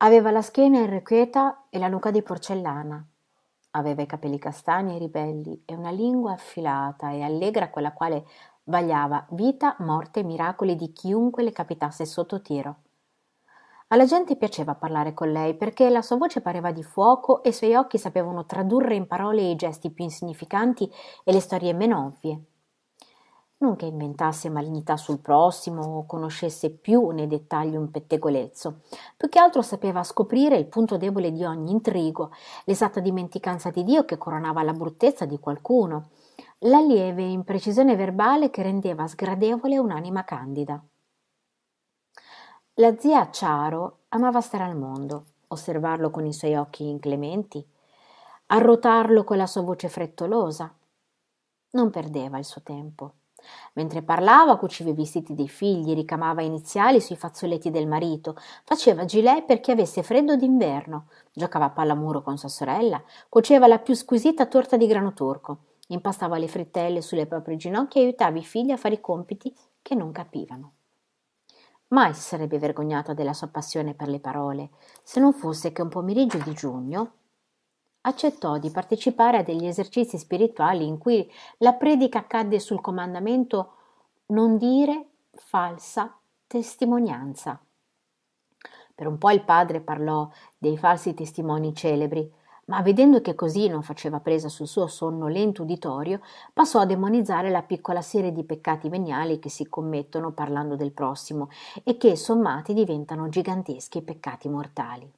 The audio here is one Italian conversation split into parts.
Aveva la schiena irrequieta e la nuca di porcellana. Aveva i capelli castani e ribelli e una lingua affilata e allegra con la quale vagliava vita, morte e miracoli di chiunque le capitasse sotto tiro. Alla gente piaceva parlare con lei perché la sua voce pareva di fuoco e i suoi occhi sapevano tradurre in parole i gesti più insignificanti e le storie meno ovvie non che inventasse malignità sul prossimo o conoscesse più nei dettagli un pettegolezzo, più che altro sapeva scoprire il punto debole di ogni intrigo, l'esatta dimenticanza di Dio che coronava la bruttezza di qualcuno, la lieve imprecisione verbale che rendeva sgradevole un'anima candida. La zia Ciaro amava stare al mondo, osservarlo con i suoi occhi inclementi, arrotarlo con la sua voce frettolosa. Non perdeva il suo tempo Mentre parlava, cuciva i vestiti dei figli, ricamava iniziali sui fazzoletti del marito, faceva gilet per chi avesse freddo d'inverno, giocava a pallamuro con sua sorella, cuoceva la più squisita torta di grano turco, impastava le frittelle sulle proprie ginocchia e aiutava i figli a fare i compiti che non capivano. Mai si sarebbe vergognata della sua passione per le parole, se non fosse che un pomeriggio di giugno, accettò di partecipare a degli esercizi spirituali in cui la predica cadde sul comandamento non dire falsa testimonianza. Per un po' il padre parlò dei falsi testimoni celebri, ma vedendo che così non faceva presa sul suo sonnolento uditorio, passò a demonizzare la piccola serie di peccati veniali che si commettono parlando del prossimo e che sommati diventano giganteschi peccati mortali.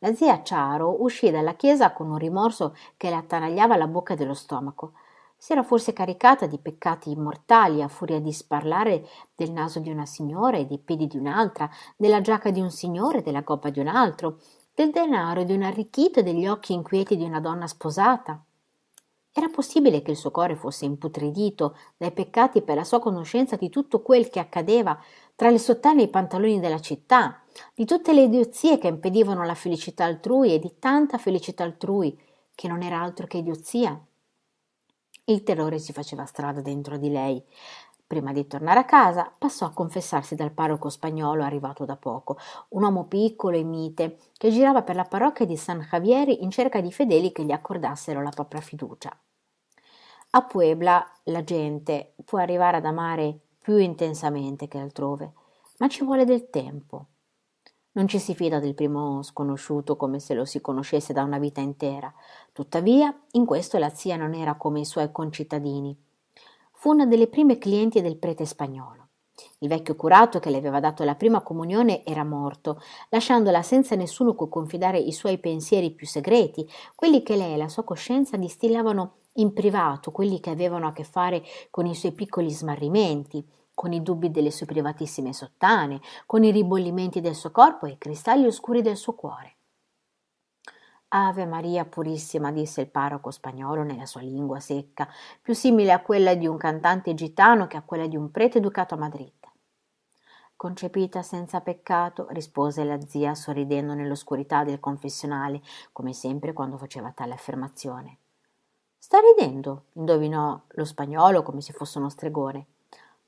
La zia Ciaro uscì dalla chiesa con un rimorso che le attanagliava la bocca dello stomaco. Si era forse caricata di peccati immortali a furia di sparlare del naso di una signora e dei piedi di un'altra, della giacca di un signore e della coppa di un altro, del denaro di un arricchito e degli occhi inquieti di una donna sposata. Era possibile che il suo cuore fosse imputridito dai peccati per la sua conoscenza di tutto quel che accadeva, tra le sottane e i pantaloni della città, di tutte le idiozie che impedivano la felicità altrui e di tanta felicità altrui che non era altro che idiozia. Il terrore si faceva strada dentro di lei. Prima di tornare a casa, passò a confessarsi dal parroco spagnolo arrivato da poco, un uomo piccolo e mite, che girava per la parrocchia di San Javier in cerca di fedeli che gli accordassero la propria fiducia. A Puebla la gente può arrivare ad amare più intensamente che altrove, ma ci vuole del tempo. Non ci si fida del primo sconosciuto come se lo si conoscesse da una vita intera. Tuttavia, in questo la zia non era come i suoi concittadini. Fu una delle prime clienti del prete spagnolo. Il vecchio curato che le aveva dato la prima comunione era morto, lasciandola senza nessuno cui confidare i suoi pensieri più segreti, quelli che lei e la sua coscienza distillavano in privato quelli che avevano a che fare con i suoi piccoli smarrimenti, con i dubbi delle sue privatissime sottane, con i ribollimenti del suo corpo e i cristalli oscuri del suo cuore. Ave Maria Purissima, disse il parroco spagnolo nella sua lingua secca, più simile a quella di un cantante gitano che a quella di un prete educato a Madrid. Concepita senza peccato, rispose la zia sorridendo nell'oscurità del confessionale, come sempre quando faceva tale affermazione sta ridendo indovinò lo spagnolo come se fosse uno stregone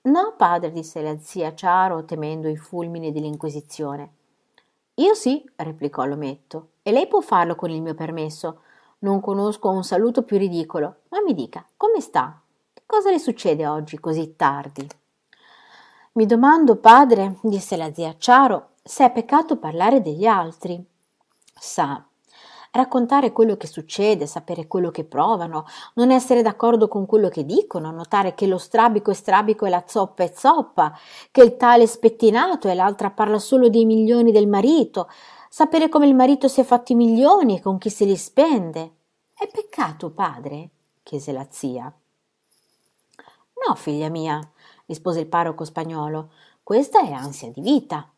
no padre disse la zia ciaro temendo i fulmini dell'inquisizione io sì replicò l'ometto e lei può farlo con il mio permesso non conosco un saluto più ridicolo ma mi dica come sta che cosa le succede oggi così tardi mi domando padre disse la zia ciaro se è peccato parlare degli altri sa raccontare quello che succede, sapere quello che provano, non essere d'accordo con quello che dicono, notare che lo strabico è strabico e la zoppa è zoppa, che il tale è spettinato e l'altra parla solo dei milioni del marito, sapere come il marito si è fatti i milioni e con chi se li spende. È peccato, padre? chiese la zia. No, figlia mia, rispose il parroco spagnolo, questa è ansia di vita.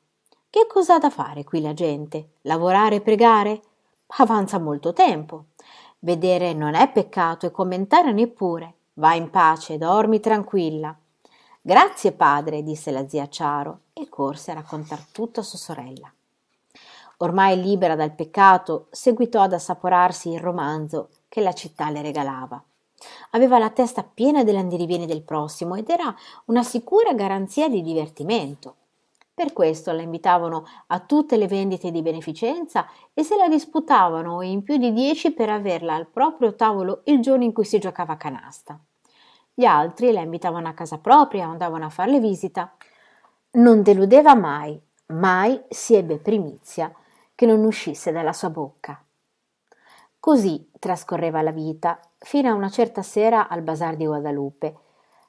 Che cosa ha da fare qui la gente? Lavorare e pregare? avanza molto tempo. Vedere non è peccato e commentare neppure. Va in pace, dormi tranquilla. Grazie padre, disse la zia Ciaro e corse a raccontar tutto a sua sorella. Ormai libera dal peccato, seguitò ad assaporarsi il romanzo che la città le regalava. Aveva la testa piena dell'andirivieni del prossimo ed era una sicura garanzia di divertimento. Per questo la invitavano a tutte le vendite di beneficenza e se la disputavano in più di dieci per averla al proprio tavolo il giorno in cui si giocava a canasta. Gli altri la invitavano a casa propria, andavano a farle visita. Non deludeva mai, mai si ebbe primizia che non uscisse dalla sua bocca. Così trascorreva la vita fino a una certa sera al bazar di Guadalupe,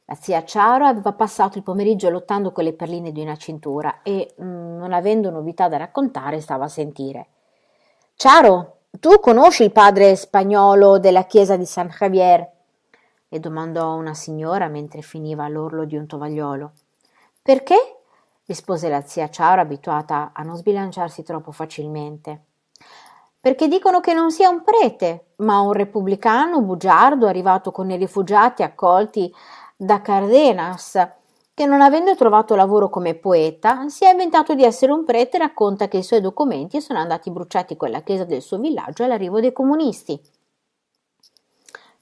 la zia Ciara aveva passato il pomeriggio lottando con le perline di una cintura e, mm, non avendo novità da raccontare, stava a sentire. Ciaro, tu conosci il padre spagnolo della chiesa di San Javier? le domandò una signora mentre finiva l'orlo di un tovagliolo. Perché? rispose la zia Ciaro, abituata a non sbilanciarsi troppo facilmente. Perché dicono che non sia un prete, ma un repubblicano bugiardo arrivato con i rifugiati accolti da Cardenas, che non avendo trovato lavoro come poeta, si è inventato di essere un prete e racconta che i suoi documenti sono andati bruciati con la chiesa del suo villaggio all'arrivo dei comunisti.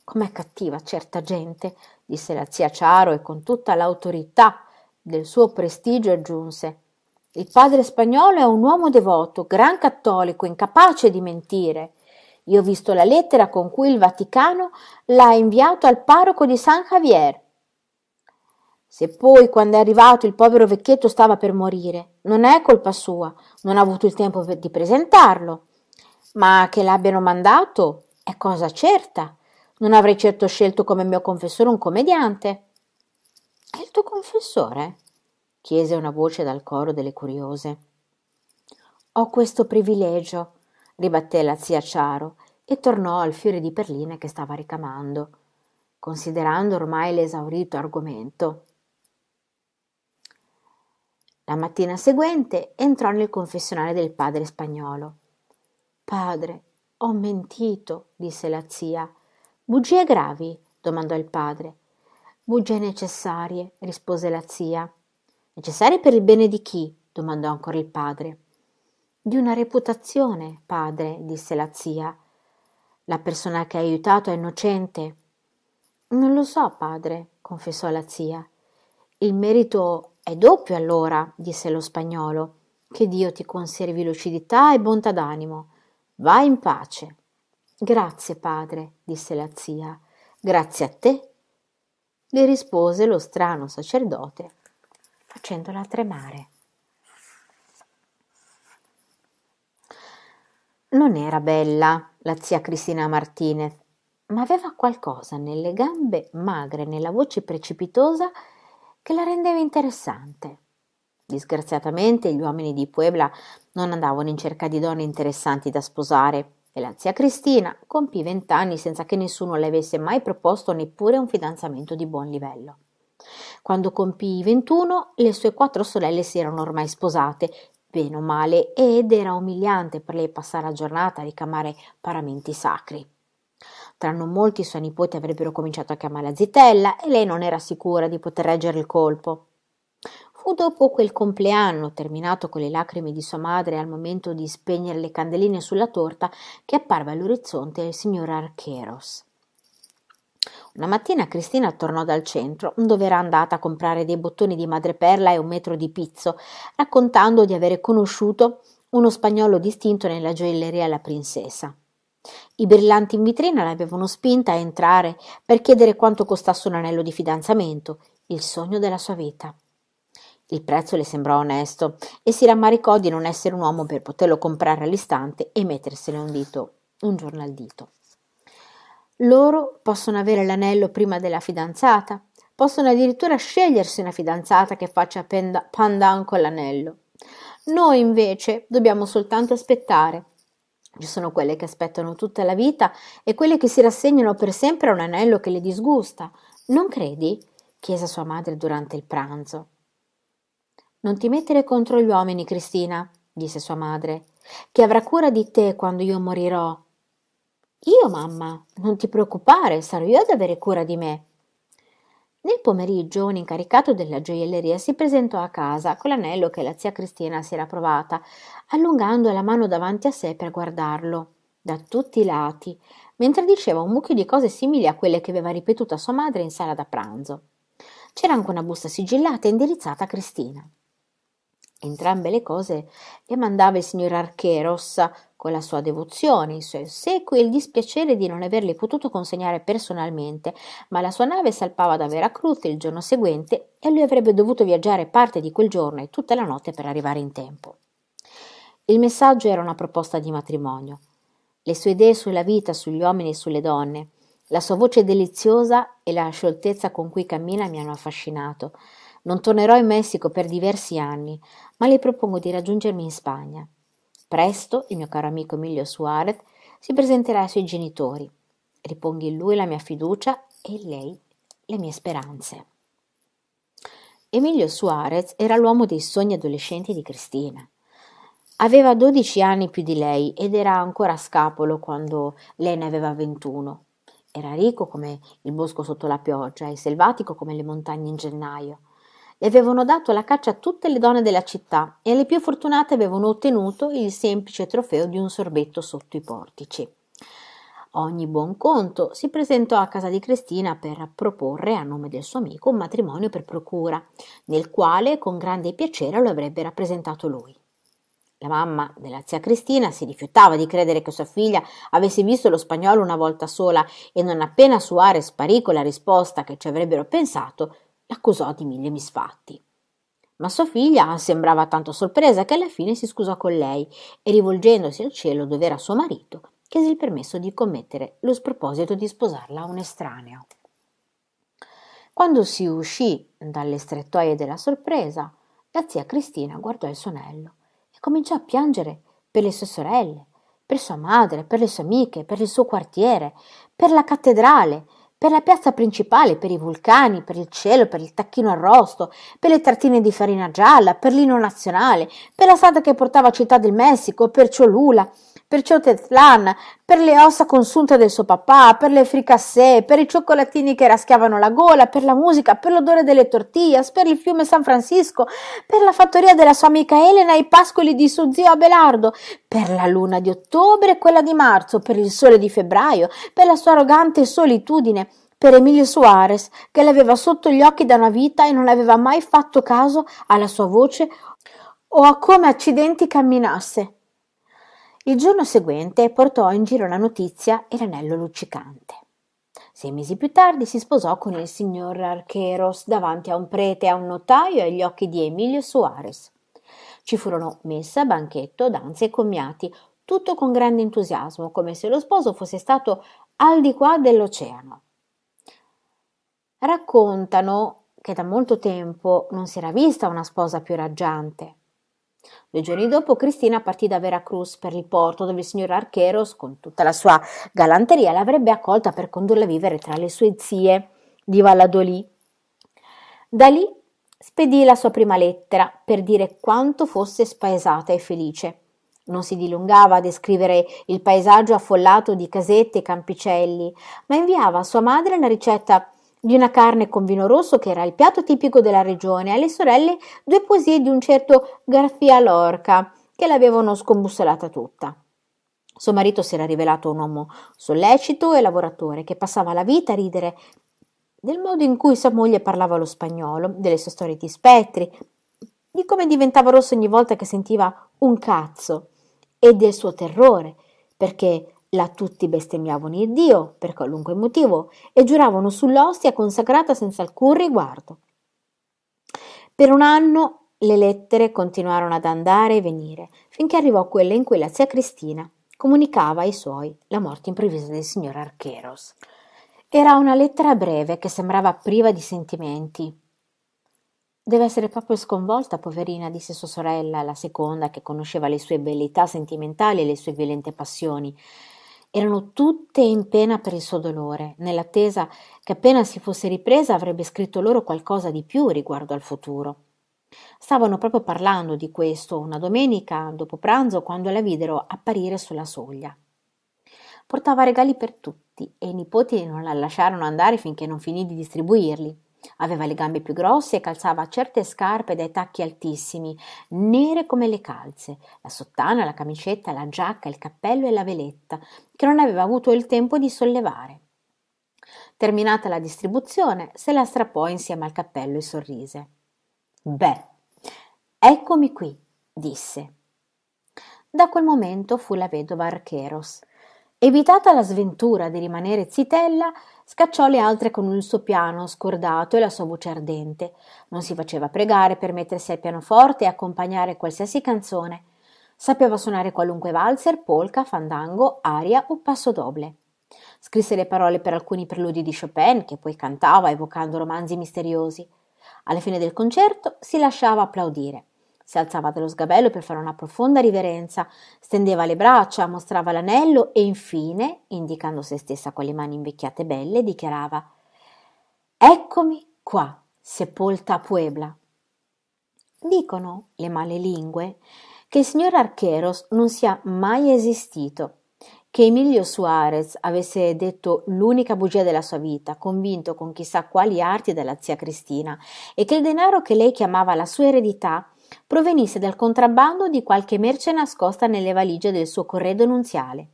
Com'è cattiva certa gente, disse la zia Ciaro e con tutta l'autorità del suo prestigio aggiunse. Il padre spagnolo è un uomo devoto, gran cattolico, incapace di mentire. Io ho visto la lettera con cui il Vaticano l'ha inviato al parroco di San Javier. Se poi, quando è arrivato, il povero vecchietto stava per morire, non è colpa sua, non ha avuto il tempo di presentarlo. Ma che l'abbiano mandato è cosa certa. Non avrei certo scelto come mio confessore un commediante. È il tuo confessore? chiese una voce dal coro delle curiose. Ho questo privilegio, ribatté la zia Ciaro e tornò al fiore di perline che stava ricamando, considerando ormai l'esaurito argomento. La mattina seguente entrò nel confessionale del padre spagnolo. Padre, ho mentito, disse la zia. Bugie gravi? domandò il padre. Bugie necessarie, rispose la zia. Necessarie per il bene di chi? domandò ancora il padre. Di una reputazione, padre, disse la zia. La persona che ha aiutato è innocente. Non lo so, padre, confessò la zia. Il merito è doppio allora, disse lo spagnolo. Che Dio ti conservi lucidità e bontà d'animo. Vai in pace. Grazie, padre, disse la zia. Grazie a te. Le rispose lo strano sacerdote, facendola tremare. Non era bella la zia Cristina Martinez, ma aveva qualcosa nelle gambe magre, nella voce precipitosa che la rendeva interessante. Disgraziatamente gli uomini di Puebla non andavano in cerca di donne interessanti da sposare e la zia Cristina compì vent'anni senza che nessuno le avesse mai proposto neppure un fidanzamento di buon livello. Quando compì i 21, le sue quattro sorelle si erano ormai sposate, bene o male, ed era umiliante per lei passare la giornata a ricamare paramenti sacri. Tra molti suoi nipoti avrebbero cominciato a chiamarla zitella e lei non era sicura di poter reggere il colpo. Fu dopo quel compleanno, terminato con le lacrime di sua madre al momento di spegnere le candeline sulla torta, che apparve all'orizzonte il signor Archeros. Una mattina Cristina tornò dal centro, dove era andata a comprare dei bottoni di madreperla e un metro di pizzo, raccontando di avere conosciuto uno spagnolo distinto nella gioielleria La Princesa. I brillanti in vetrina l'avevano spinta a entrare per chiedere quanto costasse un anello di fidanzamento, il sogno della sua vita. Il prezzo le sembrò onesto e si rammaricò di non essere un uomo per poterlo comprare all'istante e mettersene un dito, un giorno al dito. Loro possono avere l'anello prima della fidanzata, possono addirittura scegliersi una fidanzata che faccia pandan con l'anello. Noi invece dobbiamo soltanto aspettare ci sono quelle che aspettano tutta la vita e quelle che si rassegnano per sempre a un anello che le disgusta. Non credi? chiese sua madre durante il pranzo. Non ti mettere contro gli uomini, Cristina, disse sua madre, che avrà cura di te quando io morirò. Io, mamma, non ti preoccupare, sarò io ad avere cura di me. Nel pomeriggio un incaricato della gioielleria si presentò a casa con l'anello che la zia Cristina si era provata, allungando la mano davanti a sé per guardarlo, da tutti i lati, mentre diceva un mucchio di cose simili a quelle che aveva ripetuto a sua madre in sala da pranzo. C'era anche una busta sigillata indirizzata a Cristina entrambe le cose le mandava il signor Archeros con la sua devozione, i suoi ossequi e il dispiacere di non averle potuto consegnare personalmente, ma la sua nave salpava da Veracruz il giorno seguente e lui avrebbe dovuto viaggiare parte di quel giorno e tutta la notte per arrivare in tempo. Il messaggio era una proposta di matrimonio. Le sue idee sulla vita, sugli uomini e sulle donne, la sua voce deliziosa e la scioltezza con cui cammina mi hanno affascinato. Non tornerò in Messico per diversi anni ma le propongo di raggiungermi in Spagna. Presto il mio caro amico Emilio Suarez si presenterà ai suoi genitori. Ripongo in lui la mia fiducia e in lei le mie speranze. Emilio Suarez era l'uomo dei sogni adolescenti di Cristina. Aveva 12 anni più di lei ed era ancora a scapolo quando lei ne aveva 21. Era ricco come il bosco sotto la pioggia e selvatico come le montagne in gennaio. Le avevano dato la caccia a tutte le donne della città e le più fortunate avevano ottenuto il semplice trofeo di un sorbetto sotto i portici. Ogni buon conto si presentò a casa di Cristina per proporre a nome del suo amico un matrimonio per procura, nel quale con grande piacere lo avrebbe rappresentato lui. La mamma della zia Cristina si rifiutava di credere che sua figlia avesse visto lo spagnolo una volta sola e non appena Suarez sparì con la risposta che ci avrebbero pensato, e accusò di mille misfatti. Ma sua figlia sembrava tanto sorpresa che alla fine si scusò con lei e rivolgendosi al cielo dove era suo marito, chiese il permesso di commettere lo sproposito di sposarla a un estraneo. Quando si uscì dalle strettoie della sorpresa, la zia Cristina guardò il sonnello e cominciò a piangere per le sue sorelle, per sua madre, per le sue amiche, per il suo quartiere, per la cattedrale, per la piazza principale, per i vulcani, per il cielo, per il tacchino arrosto, per le trattine di farina gialla, per l'ino nazionale, per la strada che portava a Città del Messico, per Ciolula, per Ciotezlan, per le ossa consunte del suo papà, per le fricassè, per i cioccolatini che raschiavano la gola, per la musica, per l'odore delle tortillas, per il fiume San Francisco, per la fattoria della sua amica Elena e i pascoli di suo zio Abelardo, per la luna di ottobre e quella di marzo, per il sole di febbraio, per la sua arrogante solitudine, per Emilio Suarez, che l'aveva sotto gli occhi da una vita e non aveva mai fatto caso alla sua voce o a come accidenti camminasse. Il giorno seguente portò in giro la notizia e l'anello luccicante. Sei mesi più tardi si sposò con il signor Archeros davanti a un prete, a un notaio e agli occhi di Emilio Suarez. Ci furono messa, banchetto, danze e commiati, tutto con grande entusiasmo, come se lo sposo fosse stato al di qua dell'oceano. Raccontano che da molto tempo non si era vista una sposa più raggiante. Due giorni dopo Cristina partì da Veracruz per il porto dove il signor Archeros, con tutta la sua galanteria, l'avrebbe accolta per condurla a vivere tra le sue zie di Valladolid. Da lì spedì la sua prima lettera per dire quanto fosse spaesata e felice. Non si dilungava a descrivere il paesaggio affollato di casette e campicelli, ma inviava a sua madre una ricetta di una carne con vino rosso che era il piatto tipico della regione, alle sorelle due poesie di un certo García Lorca che l'avevano scombussolata tutta. Suo marito si era rivelato un uomo sollecito e lavoratore che passava la vita a ridere del modo in cui sua moglie parlava lo spagnolo, delle sue storie di spettri, di come diventava rosso ogni volta che sentiva un cazzo e del suo terrore perché Là tutti bestemmiavano il Dio, per qualunque motivo, e giuravano sull'ostia consacrata senza alcun riguardo. Per un anno le lettere continuarono ad andare e venire, finché arrivò quella in cui la zia Cristina comunicava ai suoi la morte improvvisa del signor Archeros. Era una lettera breve che sembrava priva di sentimenti. Deve essere proprio sconvolta, poverina, disse sua sorella, la seconda, che conosceva le sue bellità sentimentali e le sue violente passioni erano tutte in pena per il suo dolore, nell'attesa che appena si fosse ripresa avrebbe scritto loro qualcosa di più riguardo al futuro. Stavano proprio parlando di questo una domenica dopo pranzo quando la videro apparire sulla soglia. Portava regali per tutti e i nipoti non la lasciarono andare finché non finì di distribuirli. Aveva le gambe più grosse e calzava certe scarpe dai tacchi altissimi, nere come le calze, la sottana, la camicetta, la giacca, il cappello e la veletta, che non aveva avuto il tempo di sollevare. Terminata la distribuzione, se la strappò insieme al cappello e sorrise. Beh, eccomi qui, disse. Da quel momento fu la vedova Archeros. Evitata la sventura di rimanere zitella, Scacciò le altre con il suo piano scordato e la sua voce ardente. Non si faceva pregare per mettersi al pianoforte e accompagnare qualsiasi canzone. Sapeva suonare qualunque valzer, polka, fandango, aria o passo doble. Scrisse le parole per alcuni preludi di Chopin, che poi cantava evocando romanzi misteriosi. Alla fine del concerto si lasciava applaudire. Si alzava dallo sgabello per fare una profonda riverenza, stendeva le braccia, mostrava l'anello e infine, indicando se stessa con le mani invecchiate belle, dichiarava Eccomi qua, sepolta a Puebla. Dicono le male lingue che il signor Archeros non sia mai esistito, che Emilio Suarez avesse detto l'unica bugia della sua vita, convinto con chissà quali arti dalla zia Cristina, e che il denaro che lei chiamava la sua eredità provenisse dal contrabbando di qualche merce nascosta nelle valigie del suo corredo nunziale.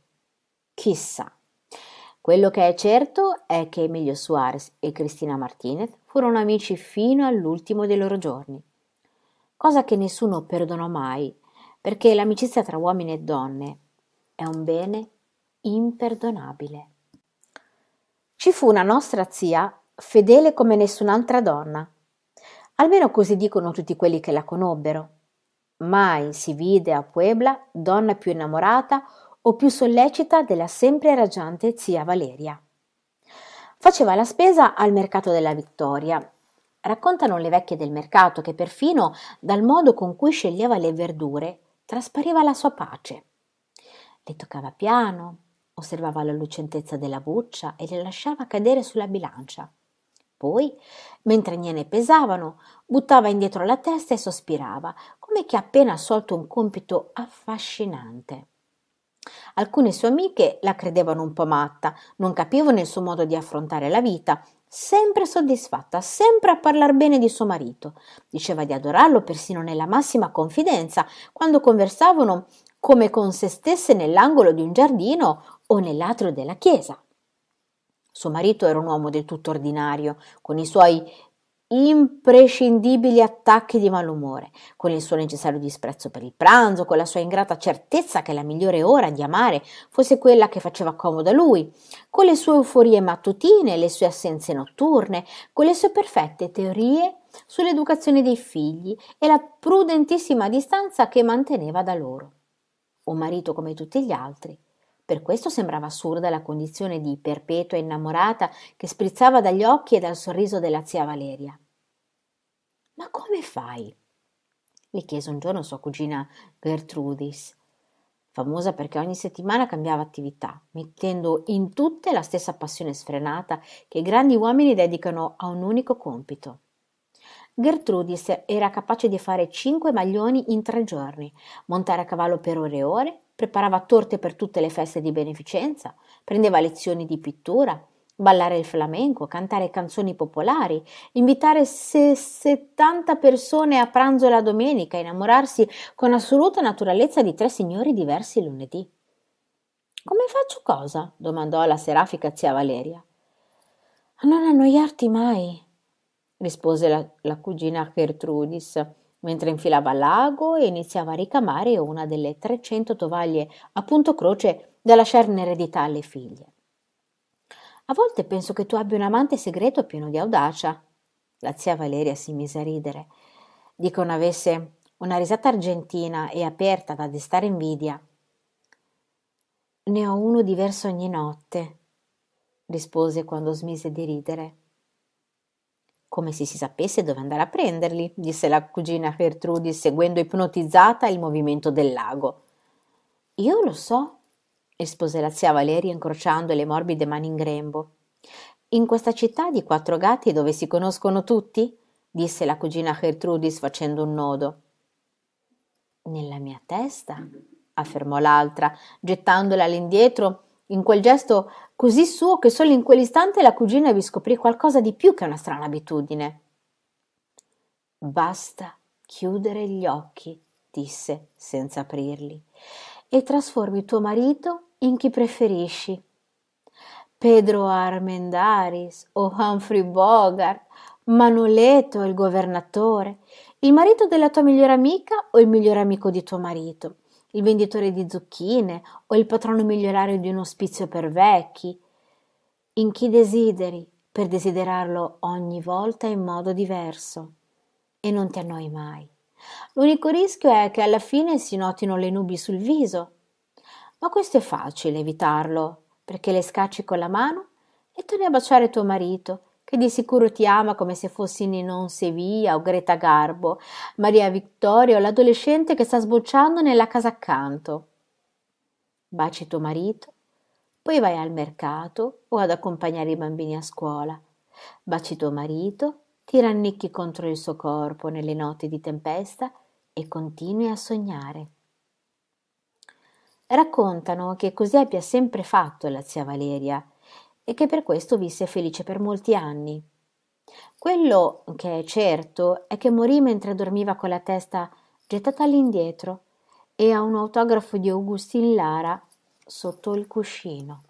Chissà. Quello che è certo è che Emilio Suarez e Cristina Martinez furono amici fino all'ultimo dei loro giorni, cosa che nessuno perdonò mai, perché l'amicizia tra uomini e donne è un bene imperdonabile. Ci fu una nostra zia, fedele come nessun'altra donna, Almeno così dicono tutti quelli che la conobbero. Mai si vide a Puebla donna più innamorata o più sollecita della sempre raggiante zia Valeria. Faceva la spesa al mercato della Vittoria. Raccontano le vecchie del mercato che perfino dal modo con cui sceglieva le verdure traspariva la sua pace. Le toccava piano, osservava la lucentezza della buccia e le lasciava cadere sulla bilancia. Poi, mentre gliene pesavano, buttava indietro la testa e sospirava, come chi ha appena assolto un compito affascinante. Alcune sue amiche la credevano un po' matta, non capivano il suo modo di affrontare la vita, sempre soddisfatta, sempre a parlar bene di suo marito. Diceva di adorarlo persino nella massima confidenza, quando conversavano come con se stesse nell'angolo di un giardino o nell'atrio della chiesa. Suo marito era un uomo del tutto ordinario, con i suoi imprescindibili attacchi di malumore, con il suo necessario disprezzo per il pranzo, con la sua ingrata certezza che la migliore ora di amare fosse quella che faceva comodo a lui, con le sue euforie mattutine, le sue assenze notturne, con le sue perfette teorie sull'educazione dei figli e la prudentissima distanza che manteneva da loro. Un marito come tutti gli altri, per questo sembrava assurda la condizione di perpetua innamorata che sprizzava dagli occhi e dal sorriso della zia Valeria. Ma come fai? le chiese un giorno sua cugina Gertrudis, famosa perché ogni settimana cambiava attività, mettendo in tutte la stessa passione sfrenata che i grandi uomini dedicano a un unico compito. Gertrudis era capace di fare cinque maglioni in tre giorni, montare a cavallo per ore e ore, preparava torte per tutte le feste di beneficenza, prendeva lezioni di pittura, ballare il flamenco, cantare canzoni popolari, invitare se 70 persone a pranzo la domenica, innamorarsi con assoluta naturalezza di tre signori diversi lunedì. Come faccio cosa? domandò alla serafica zia Valeria. A non annoiarti mai, rispose la, la cugina Gertrudis, mentre infilava l'ago e iniziava a ricamare una delle 300 tovaglie a punto croce da lasciare in eredità alle figlie. A volte penso che tu abbia un amante segreto pieno di audacia. La zia Valeria si mise a ridere. Dicono avesse una risata argentina e aperta da destare invidia. Ne ho uno diverso ogni notte, rispose quando smise di ridere come se si sapesse dove andare a prenderli, disse la cugina Gertrudis, seguendo ipnotizzata il movimento del lago. Io lo so, rispose la zia Valeria incrociando le morbide mani in grembo. In questa città di quattro gatti dove si conoscono tutti? disse la cugina Gertrudis facendo un nodo. Nella mia testa, affermò l'altra, gettandola all'indietro in quel gesto così suo che solo in quell'istante la cugina vi scoprì qualcosa di più che una strana abitudine. Basta chiudere gli occhi, disse senza aprirli, e trasformi tuo marito in chi preferisci. Pedro Armendaris o Humphrey Bogart, Manoleto il governatore, il marito della tua migliore amica o il migliore amico di tuo marito il venditore di zucchine o il patrono migliorario di un ospizio per vecchi. In chi desideri, per desiderarlo ogni volta in modo diverso. E non ti annoi mai. L'unico rischio è che alla fine si notino le nubi sul viso. Ma questo è facile evitarlo, perché le scacci con la mano e torni a baciare tuo marito che di sicuro ti ama come se fossi Ninon Sevilla o Greta Garbo, Maria Vittoria o l'adolescente che sta sbocciando nella casa accanto. Baci tuo marito, poi vai al mercato o ad accompagnare i bambini a scuola. Baci tuo marito, ti rannicchi contro il suo corpo nelle notti di tempesta e continui a sognare. Raccontano che così abbia sempre fatto la zia Valeria – e che per questo visse felice per molti anni. Quello che è certo è che morì mentre dormiva con la testa gettata all'indietro e a un autografo di Augustin Lara sotto il cuscino.